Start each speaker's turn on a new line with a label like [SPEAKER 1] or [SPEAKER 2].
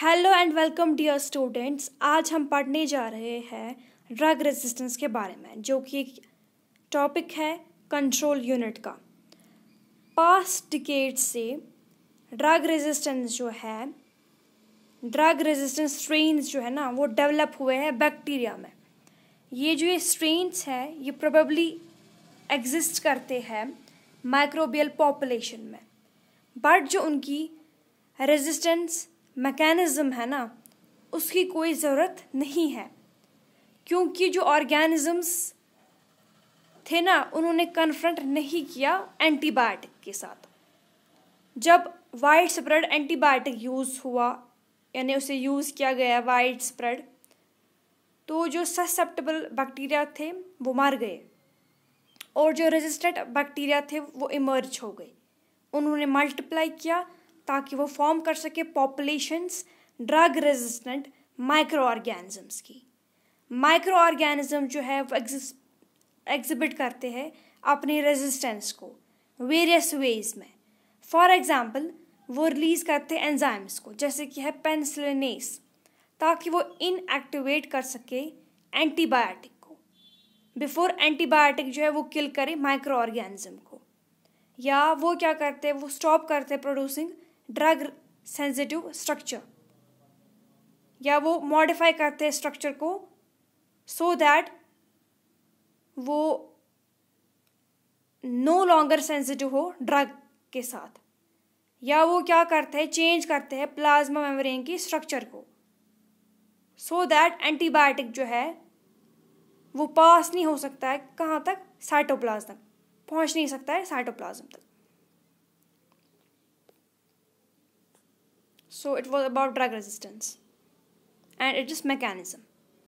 [SPEAKER 1] hello and welcome dear students आज हम पढ़ने जा रहे हैं ड्रग रेजिस्टेंस के बारे में जो कि टॉपिक है कंट्रोल यूनिट का पास्ट डिकेट से ड्रग रेजिस्टेंस जो है ड्रग रेजिस्टेंस स्ट्रेन्स जो है ना वो डेवलप हुए हैं बैक्टीरिया में ये जो ये स्ट्रेन्स है ये प्रोबेबली एग्जिस्ट करते हैं माइक्रोबियल पॉपुलेशन में बट जो उनकी रेजिस्टेंस मैकेनिज़्म है ना उसकी कोई ज़रूरत नहीं है क्योंकि जो ऑर्गेनिज़म्स थे ना उन्होंने कन्फ्रंट नहीं किया एंटीबायोटिक के साथ जब वाइड स्प्रेड एंटीबायोटिक यूज़ हुआ यानी उसे यूज़ किया गया वाइड स्प्रेड तो जो ससेप्टेबल बैक्टीरिया थे वो मर गए और जो रेजिस्टेंट बैक्टीरिया थे वो इमर्ज हो गए उन्होंने मल्टीप्लाई किया ताकि वो फॉर्म कर सके populations drug resistant microorganisms की माइक्रो ऑर्गेनिज्म जो है वो एग्जिबिट करते हैं अपनी रेजिस्टेंस को वेरियस वेज में फॉर एग्ज़ाम्पल वो रिलीज़ करते हैं एंजाइम्स को जैसे कि है पेंसिलनेस ताकि वो इनएक्टिवेट कर सके एंटीबायोटिक को बिफोर एंटीबायोटिक जो है वो किल करे माइक्रो ऑर्गेनिज्म को या वो क्या करते हैं वो स्टॉप करते हैं प्रोड्यूसिंग ड्रग सेंसिटिव स्ट्रक्चर या वो मॉडिफाई करते हैं स्ट्रक्चर को सो so दैट वो नो लॉन्गर सेंसिटिव हो ड्रग के साथ या वो क्या करते हैं चेंज करते हैं प्लाज्मा मेम्ब्रेन की स्ट्रक्चर को सो दैट एंटीबायोटिक जो है वो पास नहीं हो सकता है कहाँ तक साइटोप्लाज्म तक पहुँच नहीं सकता है साइटोप्लाज्म तक so it was about drug resistance and its mechanism